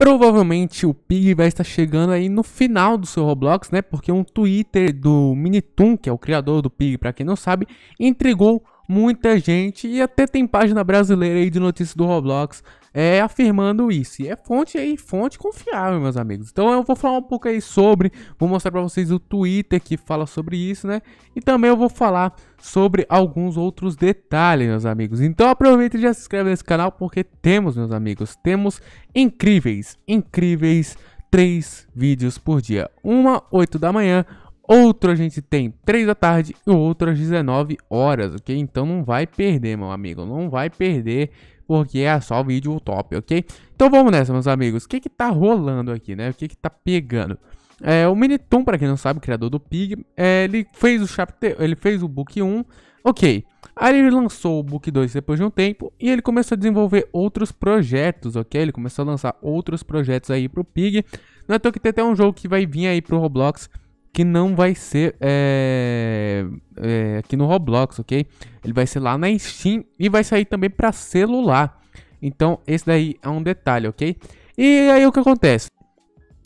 Provavelmente o Pig vai estar chegando aí no final do seu Roblox, né? Porque um Twitter do Minitoon, que é o criador do Pig, para quem não sabe, entregou muita gente, e até tem página brasileira aí de notícias do Roblox, é, afirmando isso. E é fonte aí, fonte confiável, meus amigos. Então eu vou falar um pouco aí sobre, vou mostrar para vocês o Twitter que fala sobre isso, né? E também eu vou falar sobre alguns outros detalhes, meus amigos. Então aproveita e já se inscreve nesse canal porque temos, meus amigos, temos incríveis, incríveis três vídeos por dia. Uma, 8 da manhã, Outro a gente tem 3 da tarde e o outro às 19 horas, ok? Então não vai perder, meu amigo, não vai perder, porque é só vídeo top, ok? Então vamos nessa, meus amigos. O que que tá rolando aqui, né? O que que tá pegando? É, o Minitum, para quem não sabe, o criador do Pig, é, ele fez o chapter, ele fez o book 1, ok? Aí ele lançou o book 2 depois de um tempo e ele começou a desenvolver outros projetos, ok? Ele começou a lançar outros projetos aí pro Pig. Não é que tem até um jogo que vai vir aí pro Roblox que não vai ser é, é, aqui no Roblox, ok? Ele vai ser lá na Steam e vai sair também para celular. Então, esse daí é um detalhe, ok? E aí o que acontece?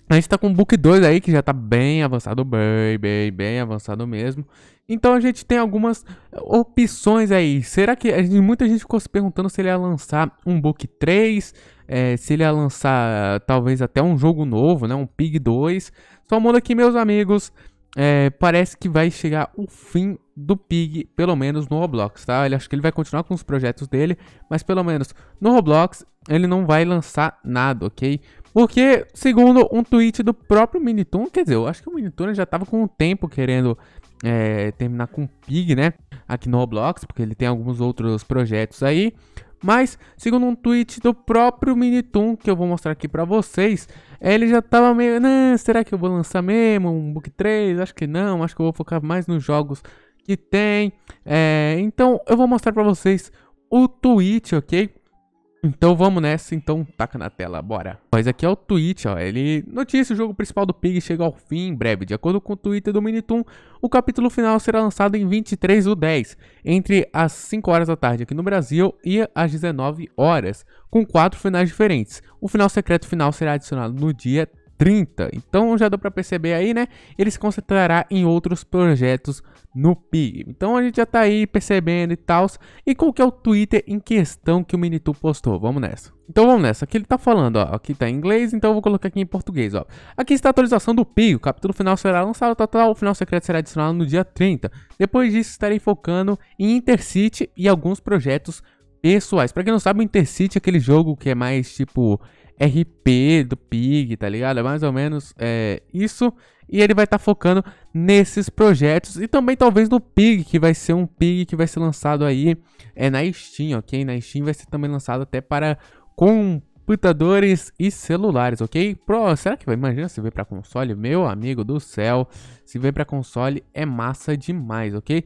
A gente tá com o Book 2 aí, que já tá bem avançado, bem, bem, bem avançado mesmo. Então a gente tem algumas opções aí. Será que gente, muita gente ficou se perguntando se ele ia lançar um Book 3? é, se ele lançar talvez até um jogo novo, né, um Pig 2. Só muda aqui, meus amigos, é, parece que vai chegar o fim do Pig, pelo menos no Roblox, tá? Ele acho que ele vai continuar com os projetos dele, mas pelo menos no Roblox ele não vai lançar nada, ok? Porque, segundo um tweet do próprio Minitoon, quer dizer, eu acho que o Minitoon já tava com o um tempo querendo é, terminar com o Pig, né? Aqui no Roblox, porque ele tem alguns outros projetos aí. Mas, segundo um tweet do próprio Minitoon, que eu vou mostrar aqui pra vocês, ele já tava meio, nah, será que eu vou lançar mesmo um Book 3? Acho que não, acho que eu vou focar mais nos jogos que tem. É, então, eu vou mostrar pra vocês o tweet, ok? Então vamos nessa, então taca na tela, bora. Mas aqui é o tweet, ó, ele notícia o jogo principal do Pig chega ao fim em breve. De acordo com o Twitter do Miniton, o capítulo final será lançado em 23 do 10, entre as 5 horas da tarde aqui no Brasil e às 19 horas, com quatro finais diferentes. O final secreto final será adicionado no dia 30. Então já deu para perceber aí, né? Ele se concentrará em outros projetos no PIG. Então a gente já tá aí percebendo e tal. E qual que é o Twitter em questão que o Minitu postou? Vamos nessa. Então vamos nessa. Aqui ele tá falando, ó. Aqui tá em inglês, então eu vou colocar aqui em português, ó. Aqui está a atualização do PIG. O capítulo final será lançado total. O final secreto será adicionado no dia 30. Depois disso, estarei focando em Intercity e alguns projetos pessoais. Para quem não sabe, o Intercity é aquele jogo que é mais tipo RP do Pig, tá ligado? É mais ou menos é, isso. E ele vai estar tá focando nesses projetos e também talvez no Pig, que vai ser um Pig que vai ser lançado aí é, na Steam, ok? Na Steam vai ser também lançado até para computadores e celulares, ok? Pro, será que vai? Imagina se vem para console, meu amigo do céu. Se vem para console é massa demais, ok?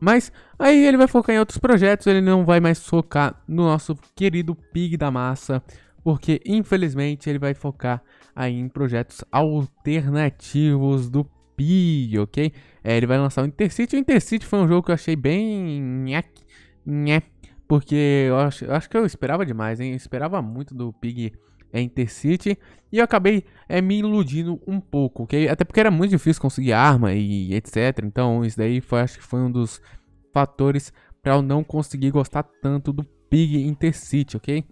Mas aí ele vai focar em outros projetos, ele não vai mais focar no nosso querido Pig da Massa, porque infelizmente ele vai focar aí em projetos alternativos do Pig, ok? É, ele vai lançar o Intercity, o Intercity foi um jogo que eu achei bem... Nhec, porque eu acho, eu acho que eu esperava demais, hein? Eu esperava muito do Pig é, Intercity. E eu acabei é, me iludindo um pouco, ok? Até porque era muito difícil conseguir arma e etc. Então, isso daí foi, acho que foi um dos fatores para eu não conseguir gostar tanto do Pig Intercity, ok?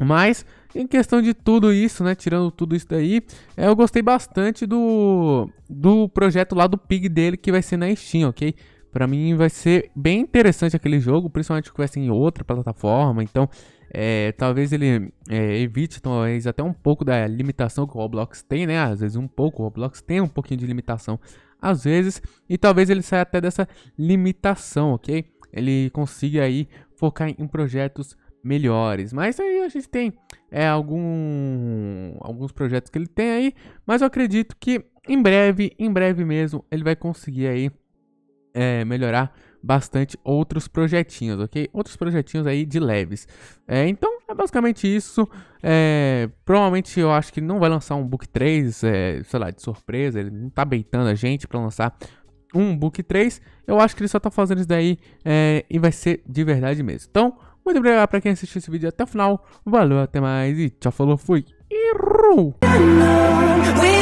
Mas, em questão de tudo isso, né? Tirando tudo isso daí, é, eu gostei bastante do, do projeto lá do Pig dele que vai ser na Steam, ok? Para mim vai ser bem interessante aquele jogo, principalmente que vai ser em outra plataforma. Então, é, talvez ele é, evite talvez até um pouco da limitação que o Roblox tem, né? Às vezes um pouco, o Roblox tem um pouquinho de limitação às vezes, e talvez ele saia até dessa limitação, ok? Ele consiga aí focar em projetos melhores. Mas aí a gente tem é, algum, alguns projetos que ele tem aí, mas eu acredito que em breve, em breve mesmo, ele vai conseguir aí é, melhorar bastante outros projetinhos, ok? Outros projetinhos aí de leves. É, então é basicamente isso. É, provavelmente eu acho que não vai lançar um Book 3, é, sei lá, de surpresa. Ele não tá beitando a gente para lançar um Book 3. Eu acho que ele só tá fazendo isso daí é, e vai ser de verdade mesmo. Então, muito obrigado para quem assistiu esse vídeo até o final. Valeu, até mais e tchau, falou, fui. E